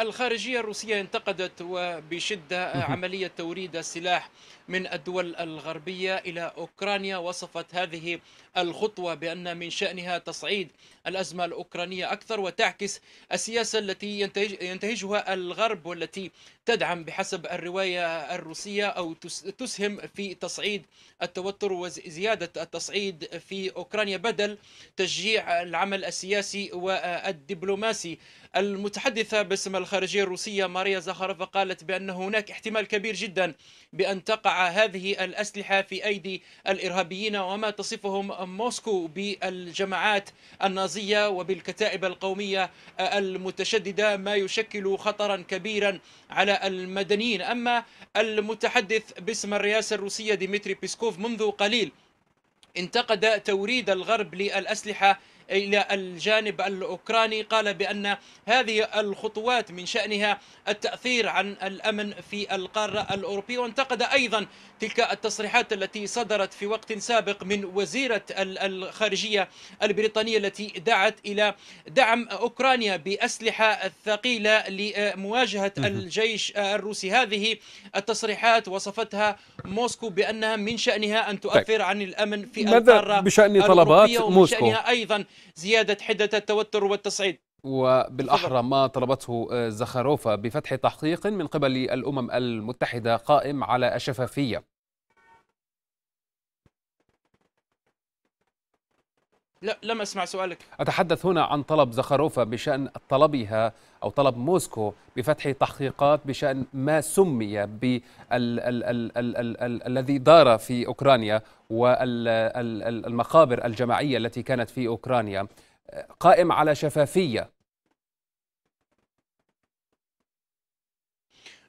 الخارجية الروسية انتقدت وبشدة عملية توريد السلاح من الدول الغربية إلى أوكرانيا وصفت هذه الخطوة بأن من شأنها تصعيد الأزمة الأوكرانية أكثر وتعكس السياسة التي ينتهجها الغرب والتي تدعم بحسب الرواية الروسية أو تسهم في تصعيد التوتر وزيادة التصعيد في أوكرانيا بدل تشجيع العمل السياسي والدبلوماسي المتحدثة باسم الخارجية الروسية ماريا زخرفة قالت بأن هناك احتمال كبير جدا بأن تقع هذه الأسلحة في أيدي الإرهابيين وما تصفهم موسكو بالجماعات النازية وبالكتائب القومية المتشددة ما يشكل خطرا كبيرا على المدنيين أما المتحدث باسم الرئاسة الروسية ديمتري بيسكوف منذ قليل انتقد توريد الغرب للأسلحة إلى الجانب الأوكراني قال بأن هذه الخطوات من شأنها التأثير عن الأمن في القارة الأوروبية وانتقد أيضا تلك التصريحات التي صدرت في وقت سابق من وزيرة الخارجية البريطانية التي دعت إلى دعم أوكرانيا بأسلحة ثقيلة لمواجهة الجيش الروسي هذه التصريحات وصفتها موسكو بأنها من شأنها أن طيب. تؤثر عن الأمن في القارة بشأن طلبات موسكو ومن شأنها أيضا زيادة حدة التوتر والتصعيد وبالأحرى ما طلبته آه، زخاروفا بفتح تحقيق من قبل الأمم المتحدة قائم على الشفافية لا لم أسمع سؤالك أتحدث هنا عن طلب زخروفا بشأن طلبها أو طلب موسكو بفتح تحقيقات بشأن ما سمي الذي دار في أوكرانيا والمقابر الجماعية التي كانت في أوكرانيا قائم على شفافية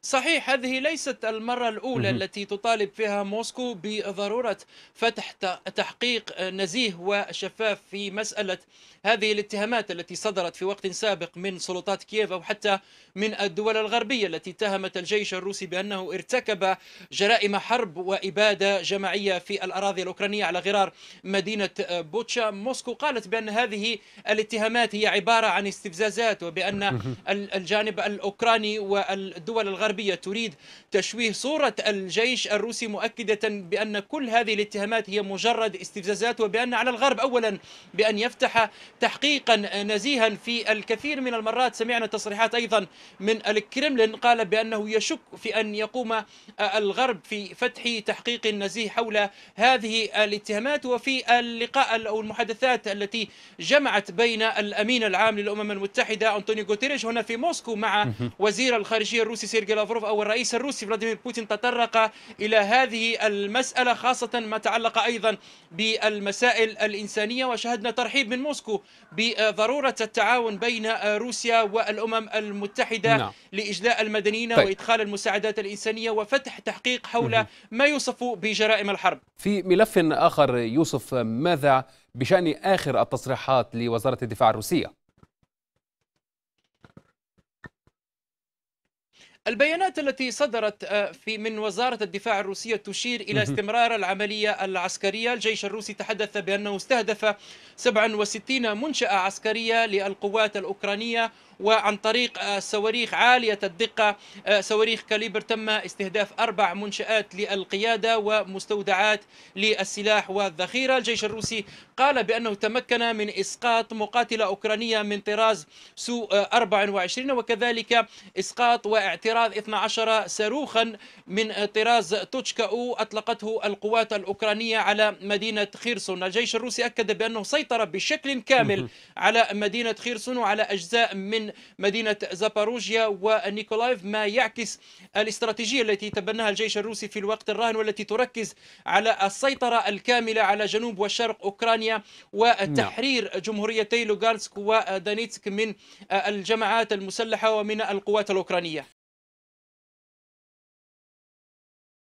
صحيح هذه ليست المرة الأولى التي تطالب فيها موسكو بضرورة فتح تحقيق نزيه وشفاف في مسألة هذه الاتهامات التي صدرت في وقت سابق من سلطات كييف أو حتى من الدول الغربية التي اتهمت الجيش الروسي بأنه ارتكب جرائم حرب وإبادة جماعية في الأراضي الأوكرانية على غرار مدينة بوتشا موسكو قالت بأن هذه الاتهامات هي عبارة عن استفزازات وبأن الجانب الأوكراني والدول الغربية الغربية تريد تشويه صورة الجيش الروسي مؤكدة بأن كل هذه الاتهامات هي مجرد استفزازات وبأن على الغرب أولا بأن يفتح تحقيقا نزيها في الكثير من المرات سمعنا تصريحات أيضا من الكرملين قال بأنه يشك في أن يقوم الغرب في فتح تحقيق نزيه حول هذه الاتهامات وفي اللقاء أو المحادثات التي جمعت بين الأمين العام للأمم المتحدة أنطوني غوتيريش هنا في موسكو مع وزير الخارجية الروسي سيرجي لافروف أو الرئيس الروسي فلاديمير بوتين تطرق إلى هذه المسألة خاصة ما تعلق أيضا بالمسائل الإنسانية وشهدنا ترحيب من موسكو بضرورة التعاون بين روسيا والأمم المتحدة نعم. لإجلاء المدنيين طيب. وإدخال المساعدات الإنسانية وفتح تحقيق حول ما يوصف بجرائم الحرب في ملف آخر يوسف ماذا بشأن آخر التصريحات لوزارة الدفاع الروسية؟ البيانات التي صدرت آه، في من وزارة الدفاع الروسية تشير إلى استمرار العملية العسكرية الجيش الروسي تحدث بأنه استهدف 67 منشأة عسكرية للقوات الأوكرانية وعن طريق آه، صواريخ عالية الدقة آه، صواريخ كاليبر تم استهداف أربع منشآت للقيادة ومستودعات للسلاح والذخيرة الجيش الروسي قال بأنه تمكن من إسقاط مقاتلة أوكرانية من طراز سو 24 وكذلك إسقاط واعتراف طراز 12 صاروخا من طراز توتشكا أطلقته القوات الأوكرانية على مدينة خيرسون الجيش الروسي أكد بأنه سيطر بشكل كامل على مدينة خيرسون وعلى أجزاء من مدينة زاباروجيا ونيكولايف ما يعكس الاستراتيجية التي تبناها الجيش الروسي في الوقت الراهن والتي تركز على السيطرة الكاملة على جنوب وشرق أوكرانيا وتحرير نعم. جمهوريتي لوغانسك ودانيتسك من الجماعات المسلحة ومن القوات الأوكرانية